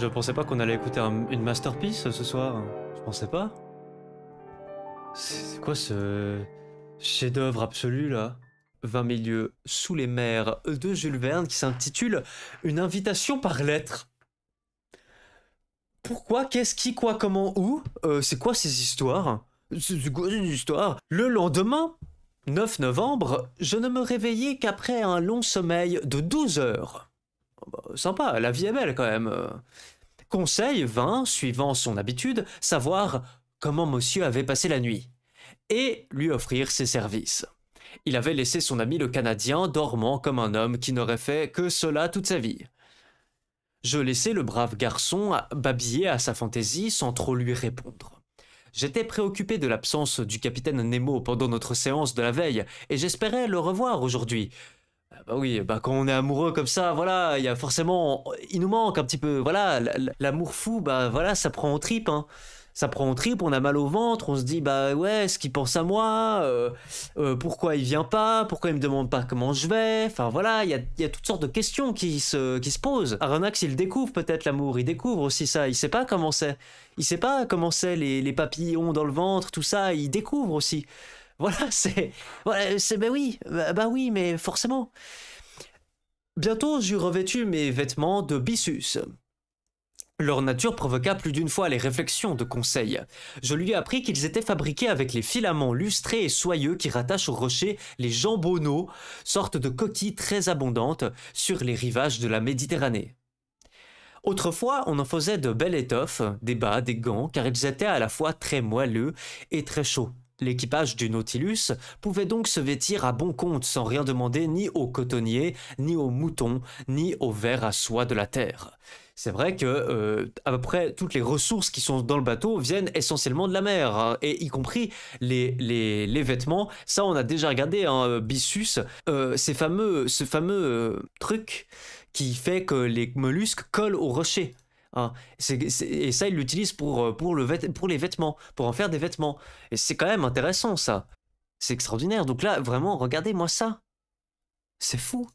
Je pensais pas qu'on allait écouter une masterpiece ce soir. Je pensais pas. C'est quoi ce chef-d'œuvre absolu là 20 milieux sous les mers de Jules Verne qui s'intitule Une invitation par lettre. Pourquoi Qu'est-ce qui Quoi Comment Où euh, C'est quoi ces histoires C'est quoi ces histoires Le lendemain, 9 novembre, je ne me réveillais qu'après un long sommeil de 12 heures. Oh, bah, sympa, la vie est belle quand même. Conseil vint, suivant son habitude, savoir comment monsieur avait passé la nuit, et lui offrir ses services. Il avait laissé son ami le Canadien dormant comme un homme qui n'aurait fait que cela toute sa vie. Je laissais le brave garçon babiller à sa fantaisie sans trop lui répondre. J'étais préoccupé de l'absence du capitaine Nemo pendant notre séance de la veille, et j'espérais le revoir aujourd'hui, ah bah oui, bah quand on est amoureux comme ça, voilà, il y a forcément, il nous manque un petit peu, voilà, l'amour fou, bah voilà, ça prend en tripe hein. Ça prend trip, on a mal au ventre, on se dit bah ouais, est-ce qu'il pense à moi euh, euh, Pourquoi il vient pas Pourquoi il me demande pas comment je vais Enfin voilà, il y a, toutes sortes de questions qui se, qui se posent. Aronnax, il découvre peut-être l'amour, il découvre aussi ça, il sait pas comment c'est. Il sait pas comment c'est les, les papillons dans le ventre, tout ça, il découvre aussi. Voilà, c'est. c'est. Ben oui, ben, ben oui, mais forcément. Bientôt, j'eus revêtu mes vêtements de Bissus. Leur nature provoqua plus d'une fois les réflexions de Conseil. Je lui appris qu'ils étaient fabriqués avec les filaments lustrés et soyeux qui rattachent aux rochers les jambonneaux, sorte de coquilles très abondantes sur les rivages de la Méditerranée. Autrefois, on en faisait de belles étoffes, des bas, des gants, car ils étaient à la fois très moelleux et très chauds. L'équipage du Nautilus pouvait donc se vêtir à bon compte sans rien demander ni aux cotonniers, ni aux moutons, ni aux vers à soie de la terre. C'est vrai que euh, peu près toutes les ressources qui sont dans le bateau viennent essentiellement de la mer, hein, et y compris les, vêtements. Ça, on a déjà regardé un hein, euh, Bissus, euh, ce fameux truc qui fait que les mollusques collent aux rochers. Hein. et ça, il l'utilise pour, euh, pour, le pour les vêtements, pour en faire des vêtements. Et c'est quand même intéressant, ça. C'est extraordinaire. Donc là, vraiment, regardez-moi ça. C'est fou.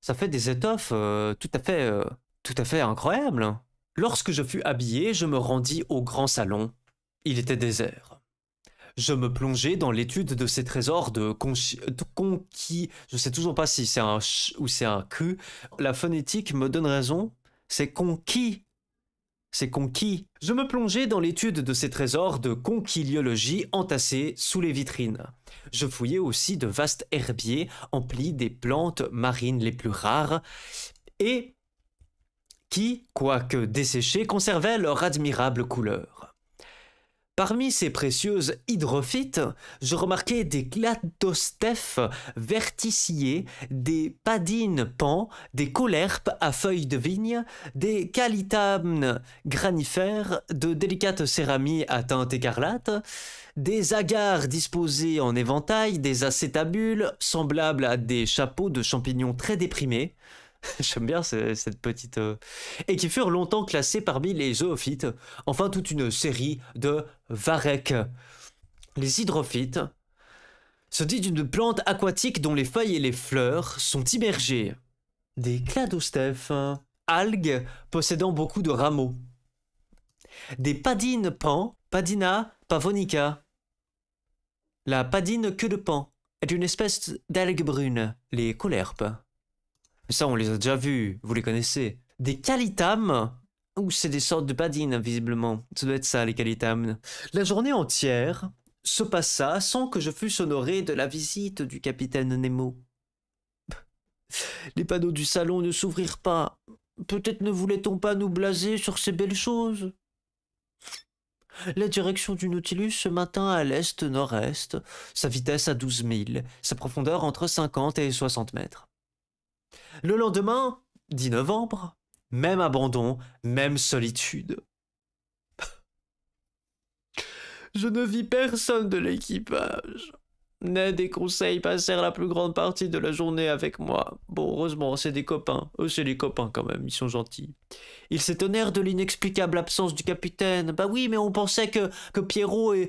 Ça fait des étoffes euh, tout, à fait, euh, tout à fait incroyables. Lorsque je fus habillé, je me rendis au grand salon. Il était désert. Je me plongeai dans l'étude de ces trésors de, conquis. Je sais toujours pas si c'est un ch ou c'est un q. La phonétique me donne raison. C'est conquis conquis. Je me plongeais dans l'étude de ces trésors de conquiliologie entassés sous les vitrines. Je fouillais aussi de vastes herbiers emplis des plantes marines les plus rares et qui, quoique desséchées, conservaient leur admirable couleur. Parmi ces précieuses hydrophytes, je remarquais des glatostèphes verticillés, des padines pans, des colerpes à feuilles de vigne, des calitamnes granifères, de délicates céramies à teinte écarlate, des agares disposés en éventail, des acétabules, semblables à des chapeaux de champignons très déprimés, J'aime bien cette petite... Euh, et qui furent longtemps classés parmi les zoophytes, enfin toute une série de varech. Les hydrophytes se dit d'une plante aquatique dont les feuilles et les fleurs sont immergées. Des cladostèphes, algues possédant beaucoup de rameaux. Des padines pan, padina pavonica. La padine queue de pan est une espèce d'algue brune, les colerpes ça, on les a déjà vus, vous les connaissez. Des calitames ou c'est des sortes de badines, visiblement. Ça doit être ça, les calitames. La journée entière se passa sans que je fusse honoré de la visite du capitaine Nemo. Les panneaux du salon ne s'ouvrirent pas. Peut-être ne voulait-on pas nous blaser sur ces belles choses la direction du Nautilus se matin à l'est-nord-est, sa vitesse à douze milles, sa profondeur entre cinquante et soixante mètres. Le lendemain, 10 novembre, même abandon, même solitude. Je ne vis personne de l'équipage. Ned et Conseil passèrent la plus grande partie de la journée avec moi. Bon, heureusement, c'est des copains. Eux, c'est des copains quand même, ils sont gentils. Ils s'étonnèrent de l'inexplicable absence du capitaine. Bah oui, mais on pensait que, Pierrot et,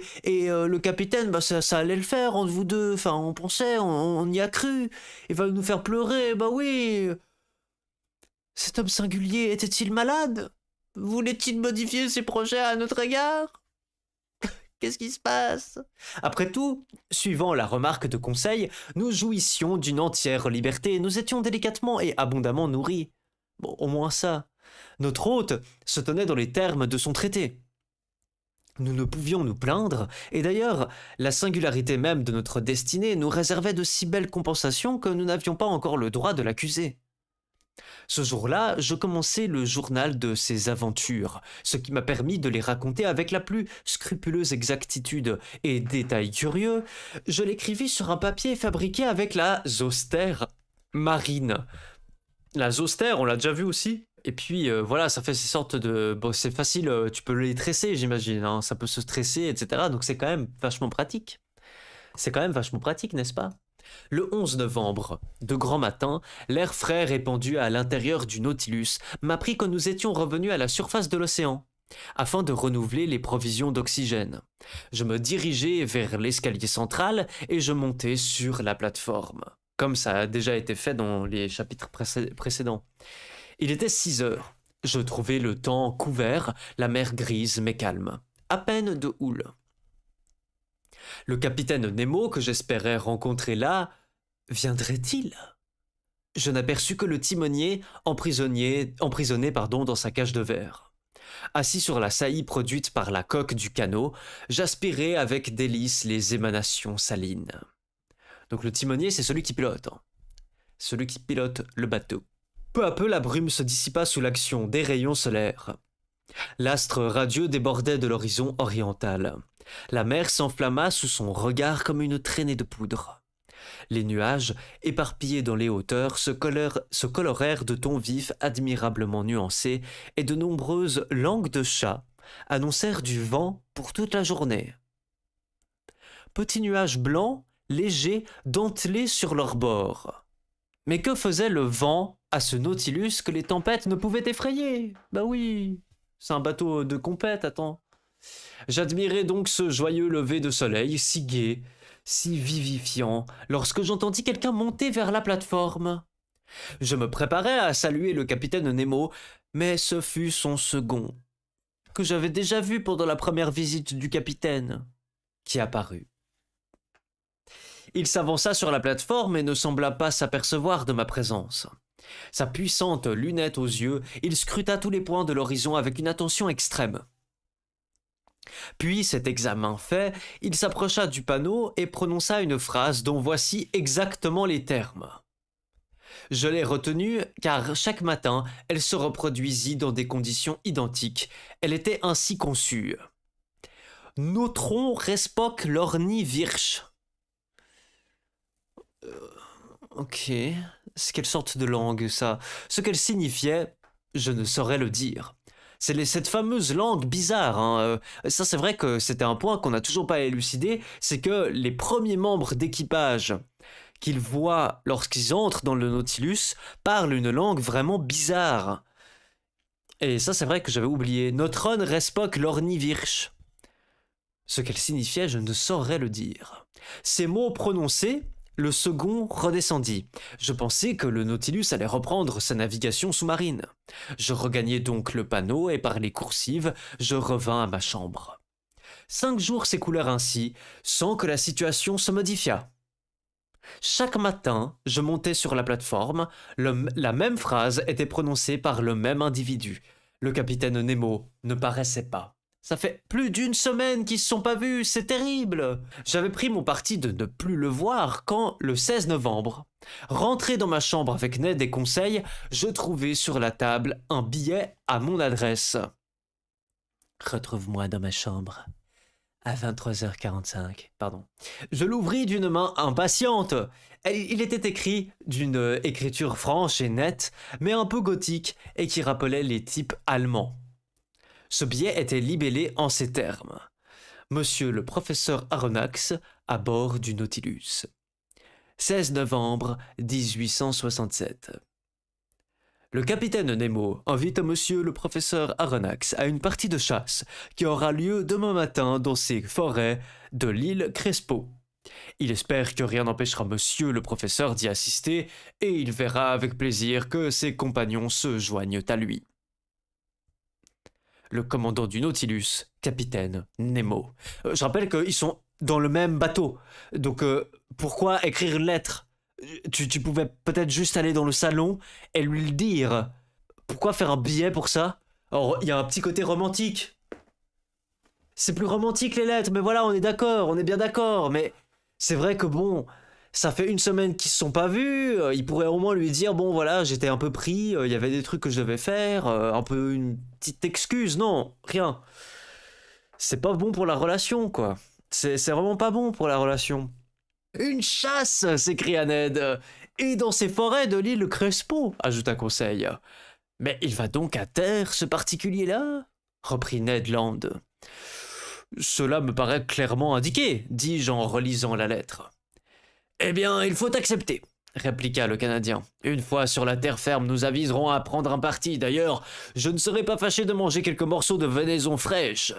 euh, le capitaine, bah ça, allait le faire entre vous deux. Enfin, on pensait, on, y a cru. Ils va nous faire pleurer, bah oui. Cet homme singulier était-il malade Voulait-il modifier ses projets à notre égard Qu'est-ce qui se passe Après tout, suivant la remarque de Conseil, nous jouissions d'une entière liberté, nous étions délicatement et abondamment nourris. Bon, au moins ça. Notre hôte se tenait dans les termes de son traité. Nous ne pouvions nous plaindre, et d'ailleurs, la singularité même de notre destinée nous réservait de si belles compensations que nous n'avions pas encore le droit de l'accuser. Ce jour-là, je commençais le journal de ces aventures, ce qui m'a permis de les raconter avec la plus scrupuleuse exactitude et détails curieux, je l'écrivis sur un papier fabriqué avec la zoster marine. La zoster, on l'a déjà vu aussi. Et puis euh, voilà, ça fait ces sortes de... Bon, c'est facile, euh, tu peux les tresser, j'imagine, hein. ça peut se tresser, etc. Donc c'est quand même vachement pratique. C'est quand même vachement pratique, n'est-ce pas le 11 novembre, de grand matin, l'air frais répandu à l'intérieur du Nautilus m'apprit que nous étions revenus à la surface de l'océan, afin de renouveler les provisions d'oxygène. Je me dirigeai vers l'escalier central et je montai sur la plateforme, comme ça a déjà été fait dans les chapitres précédents. Il était 6 heures. Je trouvais le temps couvert, la mer grise mais calme. À peine de houle. Le capitaine Nemo, que j'espérais rencontrer là, viendrait-il Je n'aperçus que le timonier emprisonné, emprisonné pardon, dans sa cage de verre. Assis sur la saillie produite par la coque du canot, j'aspirais avec délice les émanations salines. Donc le timonier, c'est celui qui pilote. Hein. Celui qui pilote le bateau. Peu à peu, la brume se dissipa sous l'action des rayons solaires. L'astre radieux débordait de l'horizon oriental. La mer s'enflamma sous son regard comme une traînée de poudre. Les nuages, éparpillés dans les hauteurs, se, colorèrent de tons vifs admirablement nuancés, et de nombreuses langues de chat annoncèrent du vent pour toute la journée. Petits nuages blancs, légers, dentelés sur leurs bords. Mais que faisait le vent à ce Nautilus que les tempêtes ne pouvaient effrayer Bah oui, c'est un bateau de compète, attends. J'admirais donc ce joyeux lever de soleil, si gai, si vivifiant, lorsque j'entendis quelqu'un monter vers la plateforme. Je me préparais à saluer le capitaine Nemo, mais ce fut son second, que j'avais déjà vu pendant la première visite du capitaine, qui apparut. Il s'avança sur la plateforme et ne sembla pas s'apercevoir de ma présence. Sa puissante lunette aux yeux, il scruta tous les points de l'horizon avec une attention extrême. Puis, cet examen fait, il s'approcha du panneau et prononça une phrase dont voici exactement les termes. Je l'ai retenue car chaque matin, elle se reproduisit dans des conditions identiques. Elle était ainsi conçue. Notron respoc lorni virch. Euh, ok. C'est quelle sorte de langue ça Ce qu'elle signifiait, je ne saurais le dire. C'est cette fameuse langue bizarre. Hein, euh, ça, c'est vrai que c'était un point qu'on n'a toujours pas élucidé, c'est que les premiers membres d'équipage qu'ils voient lorsqu'ils entrent dans le Nautilus parlent une langue vraiment bizarre. Et ça, c'est vrai que j'avais oublié. Notron respoc virch Ce qu'elle signifiait, je ne saurais le dire. Ces mots prononcés, le second redescendit. Je pensais que le Nautilus allait reprendre sa navigation sous-marine. Je regagnai donc le panneau et par les coursives, je revins à ma chambre. Cinq jours s'écoulèrent ainsi, sans que la situation se modifiât. Chaque matin, je montais sur la plateforme, la même phrase était prononcée par le même individu. Le capitaine Nemo ne paraissait pas. Ça fait plus d'une semaine qu'ils se sont pas vus, c'est terrible. J'avais pris mon parti de ne plus le voir quand, le 16 novembre, rentré dans ma chambre avec Ned et Conseil, je trouvais sur la table un billet à mon adresse. Retrouve-moi dans ma chambre. À 23h45, pardon. Je l'ouvris d'une main impatiente. Il était écrit d'une écriture franche et nette, mais un peu gothique, et qui rappelait les types allemands. Ce billet était libellé en ces termes. Monsieur le professeur Aronnax à bord du Nautilus. 16 novembre 1867. Le capitaine Nemo invite monsieur le professeur Aronnax à une partie de chasse qui aura lieu demain matin dans ses forêts de l'île Crespo. Il espère que rien n'empêchera monsieur le professeur d'y assister et il verra avec plaisir que ses compagnons se joignent à lui le commandant du Nautilus, capitaine Nemo. Euh, je rappelle qu'ils sont dans le même bateau. Donc euh, pourquoi écrire une lettre euh, tu, tu, pouvais peut-être juste aller dans le salon et lui le dire. Pourquoi faire un billet pour ça Or, il y a un petit côté romantique. C'est plus romantique les lettres, mais voilà, on est d'accord, on est bien d'accord. Mais c'est vrai que bon, ça fait une semaine qu'ils se sont pas vus, euh, il pourrait au moins lui dire bon voilà j'étais un peu pris, euh, il y avait des trucs que je devais faire, euh, un peu une petite excuse, non, rien. C'est pas bon pour la relation quoi. C'est vraiment pas bon pour la relation. Une chasse s'écria Ned. Et dans ces forêts de l'île Crespo, ajouta Conseil. Mais il va donc à terre, ce particulier-là reprit Ned Land. Cela me paraît clairement indiqué, dis-je en relisant la lettre. Eh bien, il faut accepter, répliqua le Canadien. Une fois sur la terre ferme, nous aviserons à prendre un parti. D'ailleurs, je ne serais pas fâché de manger quelques morceaux de venaison fraîche.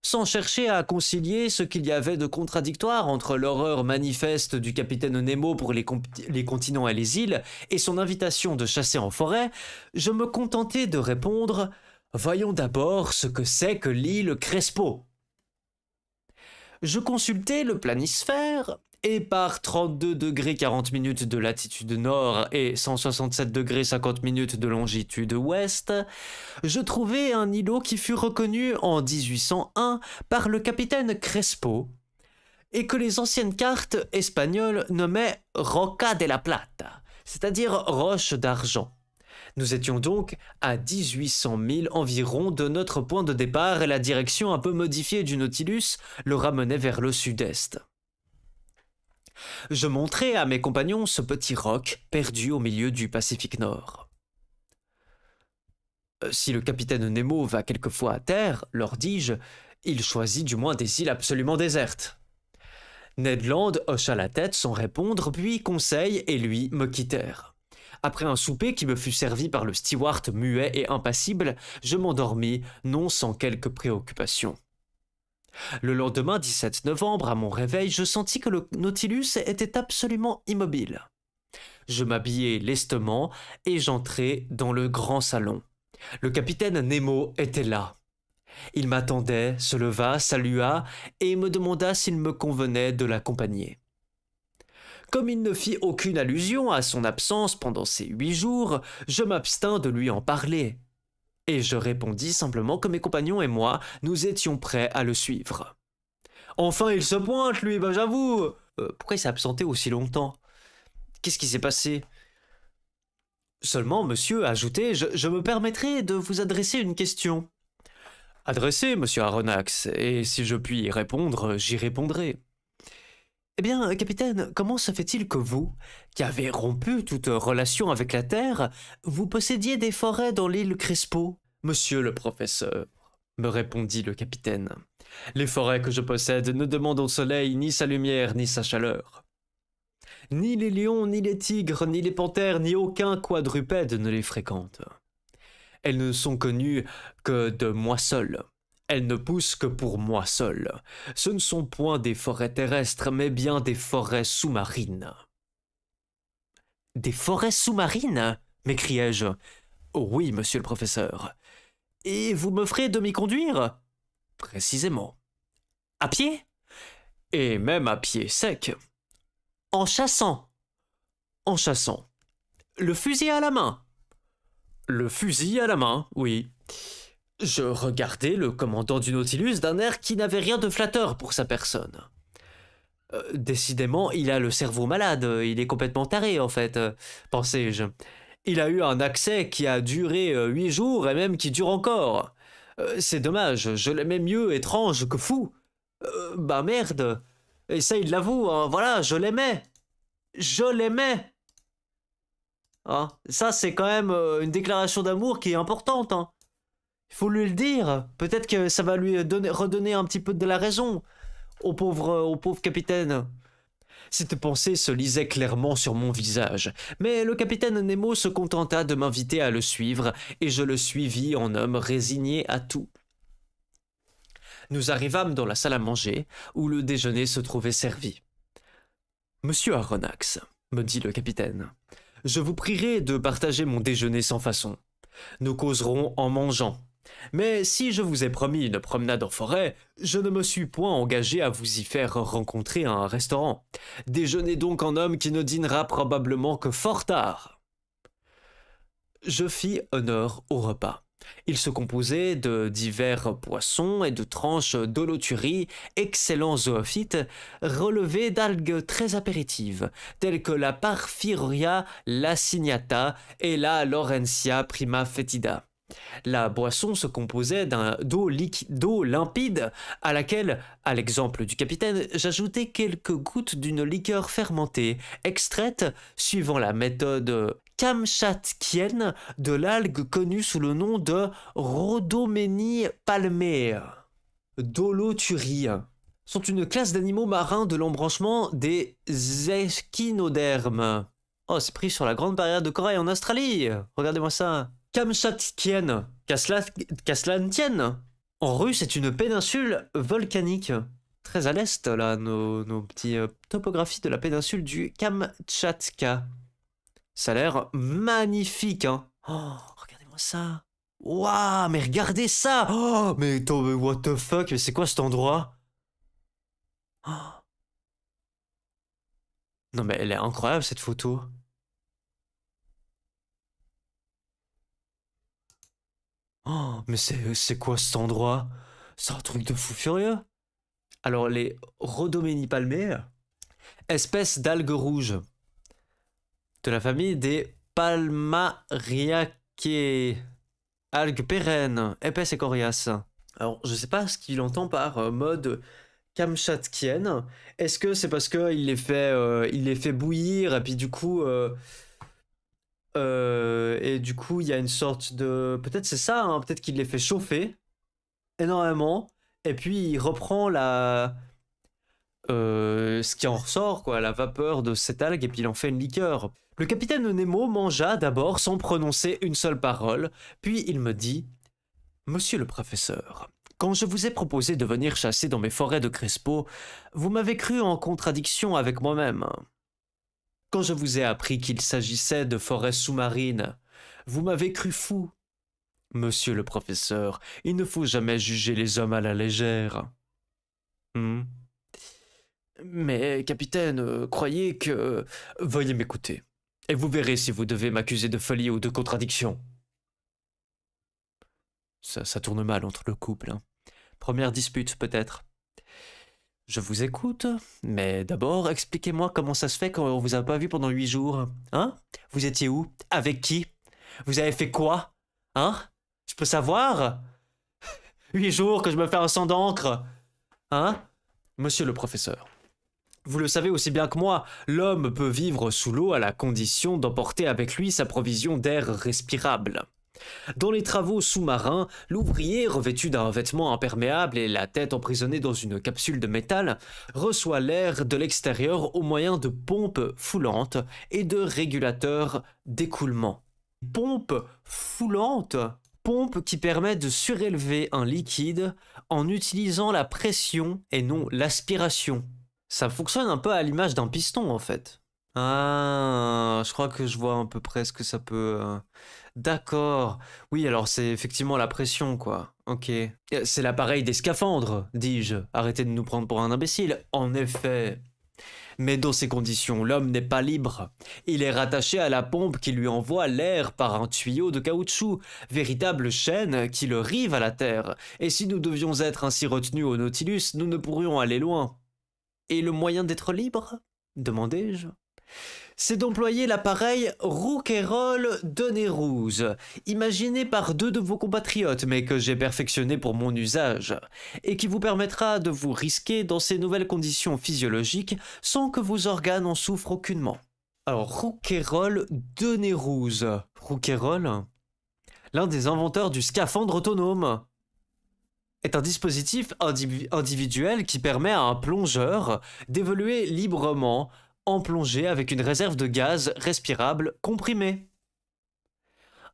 Sans chercher à concilier ce qu'il y avait de contradictoire entre l'horreur manifeste du capitaine Nemo pour les, continents et les îles et son invitation de chasser en forêt, je me contentai de répondre Voyons d'abord ce que c'est que l'île Crespo. Je consultai le planisphère, et par 32 40 minutes de latitude nord et 167 50 de longitude ouest, je trouvais un îlot qui fut reconnu en 1801 par le capitaine Crespo et que les anciennes cartes espagnoles nommaient Roca de la Plata, c'est-à-dire roche d'argent. Nous étions donc à 1800 000 environ de notre point de départ et la direction un peu modifiée du Nautilus le ramenait vers le sud-est. Je montrai à mes compagnons ce petit roc perdu au milieu du Pacifique Nord. Euh, si le capitaine Nemo va quelquefois à terre, leur dis-je, il choisit du moins des îles absolument désertes. Ned Land hocha la tête sans répondre, puis Conseil et lui me quittèrent. Après un souper qui me fut servi par le steward muet et impassible, je m'endormis, non sans quelques préoccupations. Le lendemain 17 novembre, à mon réveil, je sentis que le Nautilus était absolument immobile. Je m'habillai lestement et j'entrai dans le grand salon. Le capitaine Nemo était là. Il m'attendait, se leva, salua et me demanda s'il me convenait de l'accompagner. Comme il ne fit aucune allusion à son absence pendant ces huit jours, je m'abstins de lui en parler, et je répondis simplement que mes compagnons et moi, nous étions prêts à le suivre. Enfin, il se pointe, lui, ben j'avoue euh, Pourquoi il s'est absenté aussi longtemps Qu'est-ce qui s'est passé Seulement, monsieur, ajoutez, je, je, me permettrai de vous adresser une question. Adressez, monsieur Aronnax, et si je puis y répondre, j'y répondrai. Eh bien, capitaine, comment se fait-il que vous, qui avez rompu toute relation avec la Terre, vous possédiez des forêts dans l'île Crespo Monsieur le professeur, me répondit le capitaine, les forêts que je possède ne demandent au soleil ni sa lumière ni sa chaleur. Ni les lions, ni les tigres, ni les panthères, ni aucun quadrupède ne les fréquentent. Elles ne sont connues que de moi seul elles ne poussent que pour moi seul. Ce ne sont point des forêts terrestres, mais bien des forêts sous-marines. Des forêts sous-marines m'écriai-je. oui, monsieur le professeur. Et vous ferez de m'y conduire Précisément. À pied Et même à pied sec. En chassant En chassant. Le fusil à la main Le fusil à la main, oui. Je regardais le commandant du Nautilus d'un air qui n'avait rien de flatteur pour sa personne. Euh, décidément, il a le cerveau malade, il est complètement taré en fait, euh, pensais-je. Il a eu un accès qui a duré euh, huit jours et même qui dure encore. c'est dommage, je l'aimais mieux étrange que fou. bah merde. Et ça, il l'avoue, hein, voilà, je l'aimais. Je l'aimais. Hein, ça, c'est quand même une déclaration d'amour qui est importante. Hein. Il faut lui le dire. Peut-être que ça va lui donner, redonner un petit peu de la raison au pauvre, euh, au pauvre capitaine. Cette pensée se lisait clairement sur mon visage, mais le capitaine Nemo se contenta de m'inviter à le suivre, et je le suivis en homme résigné à tout. Nous arrivâmes dans la salle à manger, où le déjeuner se trouvait servi. Monsieur Aronnax, me dit le capitaine, je vous prierai de partager mon déjeuner sans façon. Nous causerons en mangeant. Mais si je vous ai promis une promenade en forêt, je ne me suis point engagé à vous y faire rencontrer un restaurant. Déjeunez donc en homme qui ne dînera probablement que fort tard. Je fis honneur au repas. Il se composait de divers poissons et de tranches d'holothuries, excellents zoophytes, relevés d'algues très apéritives, telles que la la laciniata et la Laurentia prima fetida. La boisson se composait d'un d'eau limpide à laquelle, à l'exemple du capitaine, j'ajoutais quelques gouttes d'une liqueur fermentée, extraite, suivant la méthode kamchatkienne, de l'algue connue sous le nom de Rhodoménie palmée. Doloturie sont une classe d'animaux marins de l'embranchement des échinodermes. Oh, c'est pris sur la grande barrière de corail en Australie Regardez-moi ça kamchatkienne. Kaslan en russe, c'est une péninsule volcanique. Très à l'est, là, nos, petites euh, topographies de la péninsule du Kamchatka. Ça a l'air magnifique, hein. Oh, regardez-moi ça. Waouh, mais regardez ça. Oh, mais, what the fuck, mais c'est quoi cet endroit oh. Non, mais elle est incroyable, cette photo. Oh, mais c'est quoi cet endroit C'est un truc de fou furieux Alors, les Palmée, espèce d'algues rouge de la famille des Palmariaceae, algues pérennes, épaisses et coriaces. Alors, je sais pas ce qu'il entend par euh, mode kamchatkienne. Est-ce que c'est parce qu'il les, fait, euh, il les fait bouillir et puis du coup. Euh, euh, et du coup, il y a une sorte de. Peut-être c'est ça, hein, peut-être qu'il les fait chauffer énormément. Et puis il reprend la. Euh, ce qui en ressort, quoi, la vapeur de cette algue, et puis il en fait une liqueur. Le capitaine Nemo mangea d'abord sans prononcer une seule parole, puis il me dit Monsieur le professeur, quand je vous ai proposé de venir chasser dans mes forêts de Crespo, vous m'avez cru en contradiction avec moi-même. Quand je vous ai appris qu'il s'agissait de forêts sous-marines, vous m'avez cru fou. Monsieur le professeur, il ne faut jamais juger les hommes à la légère. Hmm. Mais, capitaine, euh, croyez que... Veuillez m'écouter, et vous verrez si vous devez m'accuser de folie ou de contradiction. Ça, ça tourne mal entre le couple. Hein. Première dispute, peut-être. Je vous écoute, mais d'abord, expliquez-moi comment ça se fait qu'on vous a pas vu pendant huit jours. Hein Vous étiez où Avec qui Vous avez fait quoi Hein Je peux savoir Huit jours que je me fais un sang d'encre Hein Monsieur le professeur. Vous le savez aussi bien que moi, l'homme peut vivre sous l'eau à la condition d'emporter avec lui sa provision d'air respirable. Dans les travaux sous-marins, l'ouvrier, revêtu d'un vêtement imperméable et la tête emprisonnée dans une capsule de métal, reçoit l'air de l'extérieur au moyen de pompes foulantes et de régulateurs d'écoulement. Pompes foulantes pompe qui permet de surélever un liquide en utilisant la pression et non l'aspiration. Ça fonctionne un peu à l'image d'un piston en fait. Ah, je crois que je vois à peu près ce que ça peut. Euh, d'accord. Oui, alors c'est effectivement la pression, quoi. Ok. Euh, c'est l'appareil des scaphandres, dis-je. Arrêtez de nous prendre pour un imbécile. En effet. Mais dans ces conditions, l'homme n'est pas libre. Il est rattaché à la pompe qui lui envoie l'air par un tuyau de caoutchouc, véritable chaîne qui le rive à la terre. Et si nous devions être ainsi retenus au Nautilus, nous ne pourrions aller loin. Et le moyen d'être libre demandai-je c'est d'employer l'appareil Rouquayrol de imaginé par deux de vos compatriotes mais que j'ai perfectionné pour mon usage, et qui vous permettra de vous risquer dans ces nouvelles conditions physiologiques sans que vos organes en souffrent aucunement. Alors Rouquayrol de Rouquayrol, l'un des inventeurs du scaphandre autonome est un dispositif individuel qui permet à un plongeur d'évoluer librement en plongée avec une réserve de gaz respirable comprimé.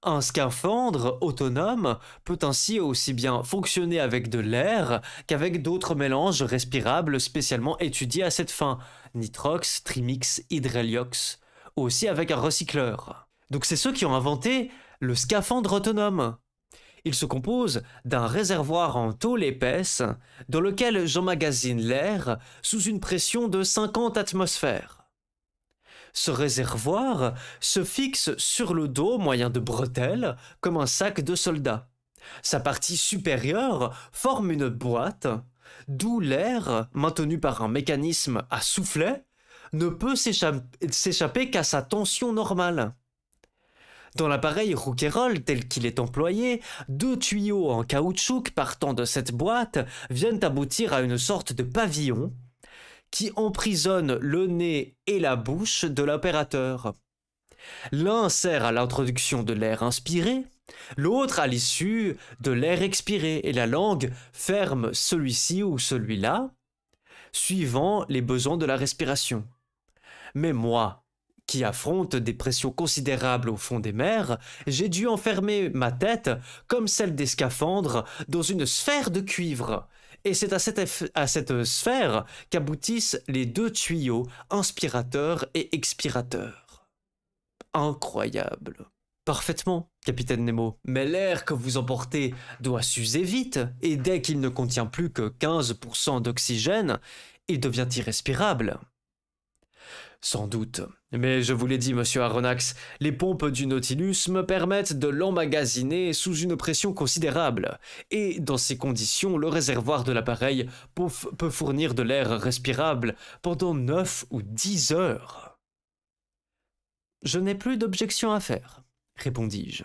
Un scaphandre autonome peut ainsi aussi bien fonctionner avec de l'air qu'avec d'autres mélanges respirables spécialement étudiés à cette fin, nitrox, trimix, hydreliox, aussi avec un recycleur. Donc c'est ceux qui ont inventé le scaphandre autonome. Il se compose d'un réservoir en tôle épaisse dans lequel j'emmagasine l'air sous une pression de 50 atmosphères. Ce réservoir se fixe sur le dos moyen de bretelles, comme un sac de soldat. Sa partie supérieure forme une boîte, d'où l'air, maintenu par un mécanisme à soufflet, ne peut s'échapper qu'à sa tension normale. Dans l'appareil Rouquayrol tel qu'il est employé, deux tuyaux en caoutchouc partant de cette boîte viennent aboutir à une sorte de pavillon qui emprisonne le nez et la bouche de l'opérateur. L'un sert à l'introduction de l'air inspiré, l'autre à l'issue de l'air expiré, et la langue ferme celui-ci ou celui-là, suivant les besoins de la respiration. Mais moi, qui affronte des pressions considérables au fond des mers, j'ai dû enfermer ma tête, comme celle des scaphandres, dans une sphère de cuivre, et c'est à cette, sphère qu'aboutissent les deux tuyaux inspirateur et expirateur. Incroyable. Parfaitement, capitaine Nemo. Mais l'air que vous emportez doit s'user vite, et dès qu'il ne contient plus que 15% d'oxygène, il devient irrespirable. Sans doute. Mais je vous l'ai dit, monsieur Aronnax, les pompes du Nautilus me permettent de l'emmagasiner sous une pression considérable, et dans ces conditions, le réservoir de l'appareil peut fournir de l'air respirable pendant neuf ou dix heures. Je n'ai plus d'objection à faire, répondis-je.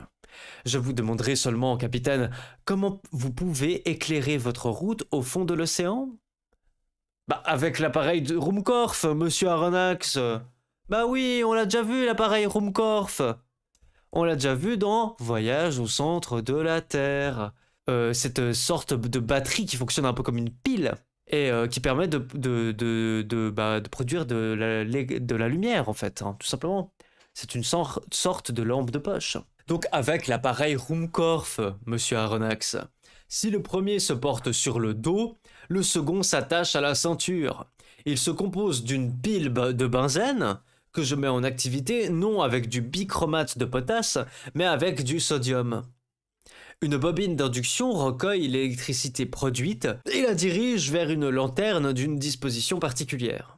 Je vous demanderai seulement, capitaine, comment vous pouvez éclairer votre route au fond de l'océan bah, avec l'appareil de Roomkorf, monsieur Aronnax. Bah oui, on l'a déjà vu, l'appareil Rumkorff. On l'a déjà vu dans Voyage au centre de la Terre. Euh, cette sorte de batterie qui fonctionne un peu comme une pile et euh, qui permet de, de, bah, produire de la, lumière, en fait, hein, tout simplement. C'est une sorte de lampe de poche. Donc avec l'appareil Rumkorff, monsieur Aronnax. Si le premier se porte sur le dos, le second s'attache à la ceinture. Il se compose d'une bilbe de benzène que je mets en activité non avec du bichromate de potasse, mais avec du sodium. Une bobine d'induction recueille l'électricité produite et la dirige vers une lanterne d'une disposition particulière.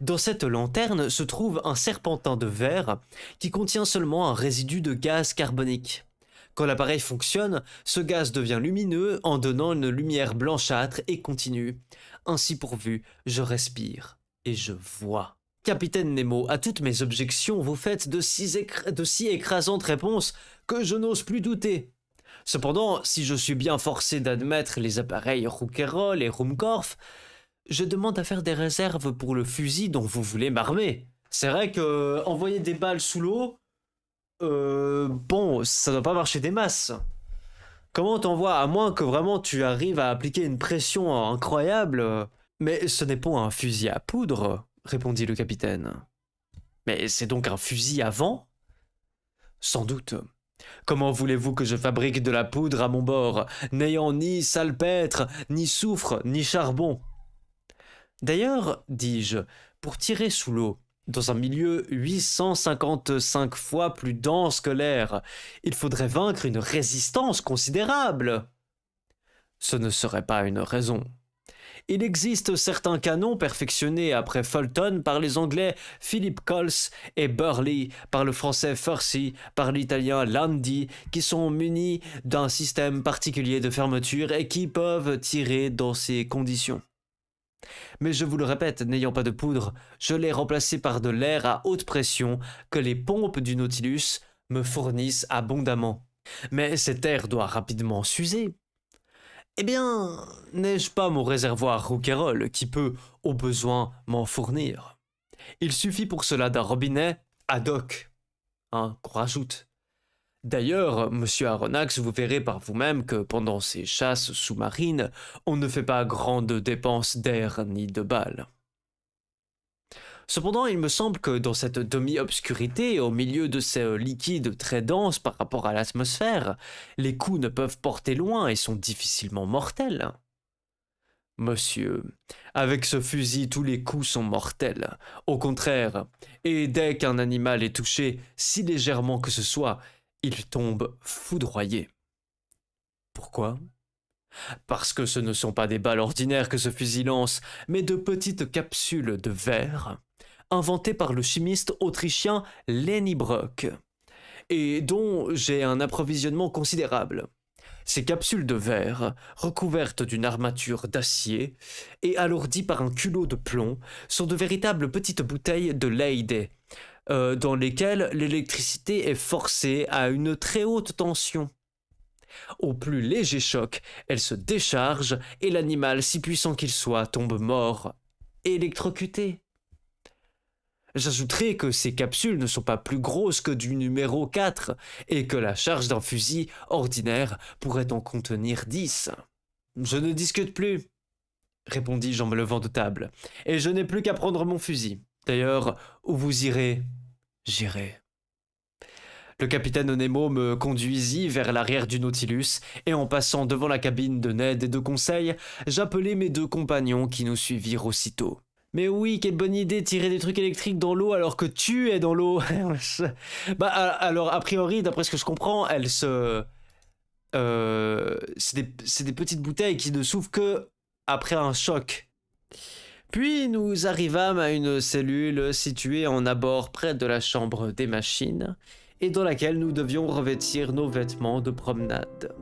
Dans cette lanterne se trouve un serpentin de verre qui contient seulement un résidu de gaz carbonique. Quand l'appareil fonctionne, ce gaz devient lumineux en donnant une lumière blanchâtre et continue. Ainsi pourvu, je respire et je vois. Capitaine Nemo, à toutes mes objections, vous faites de si, écrasantes réponses que je n'ose plus douter. Cependant, si je suis bien forcé d'admettre les appareils Rouquayrol et Rumkorf, je demande à faire des réserves pour le fusil dont vous voulez m'armer. C'est vrai que euh, envoyer des balles sous l'eau, euh, bon, ça doit pas marcher des masses. Comment t'envoies, à moins que vraiment tu arrives à appliquer une pression incroyable Mais ce n'est pas un fusil à poudre, répondit le capitaine. Mais c'est donc un fusil à vent Sans doute. Comment voulez-vous que je fabrique de la poudre à mon bord, n'ayant ni salpêtre, ni soufre, ni charbon D'ailleurs, dis-je, pour tirer sous l'eau, dans un milieu 855 fois plus dense que l'air. Il faudrait vaincre une résistance considérable. Ce ne serait pas une raison. Il existe certains canons perfectionnés après Fulton par les Anglais Philip Coles et Burley, par le français Furcy, par l'italien Landi, qui sont munis d'un système particulier de fermeture et qui peuvent tirer dans ces conditions. Mais je vous le répète, n'ayant pas de poudre, je l'ai remplacé par de l'air à haute pression que les pompes du Nautilus me fournissent abondamment. Mais cet air doit rapidement s'user. Eh bien, n'ai-je pas mon réservoir rouquayrol qui peut, au besoin, m'en fournir Il suffit pour cela d'un robinet ad hoc, hein, qu'on rajoute, D'ailleurs, monsieur Aronnax, vous verrez par vous-même que pendant ces chasses sous-marines, on ne fait pas grande dépense d'air ni de balles. Cependant, il me semble que dans cette demi-obscurité, au milieu de ces liquides très denses par rapport à l'atmosphère, les coups ne peuvent porter loin et sont difficilement mortels. Monsieur, avec ce fusil, tous les coups sont mortels. Au contraire, et dès qu'un animal est touché, si légèrement que ce soit, il tombe foudroyé. Pourquoi Parce que ce ne sont pas des balles ordinaires que ce fusil lance, mais de petites capsules de verre, inventées par le chimiste autrichien Lenny Brock, et dont j'ai un approvisionnement considérable. Ces capsules de verre, recouvertes d'une armature d'acier et alourdies par un culot de plomb, sont de véritables petites bouteilles de Leyde, euh, dans lesquelles l'électricité est forcée à une très haute tension. Au plus léger choc, elle se décharge et l'animal, si puissant qu'il soit, tombe mort, électrocuté. J'ajouterai que ces capsules ne sont pas plus grosses que du numéro 4 et que la charge d'un fusil ordinaire pourrait en contenir 10. Je ne discute plus, répondis-je en me levant de table, et je n'ai plus qu'à prendre mon fusil. D'ailleurs, où vous irez, j'irai. Le capitaine Nemo me conduisit vers l'arrière du Nautilus, et en passant devant la cabine de Ned et de Conseil, j'appelai mes deux compagnons qui nous suivirent aussitôt. Mais oui, quelle bonne idée tirer des trucs électriques dans l'eau alors que tu es dans l'eau. bah alors a priori, d'après ce que je comprends, elle se... Euh, c'est des, des petites bouteilles qui ne s'ouvrent que après un choc. Puis nous arrivâmes à une cellule située en abord près de la chambre des machines et dans laquelle nous devions revêtir nos vêtements de promenade.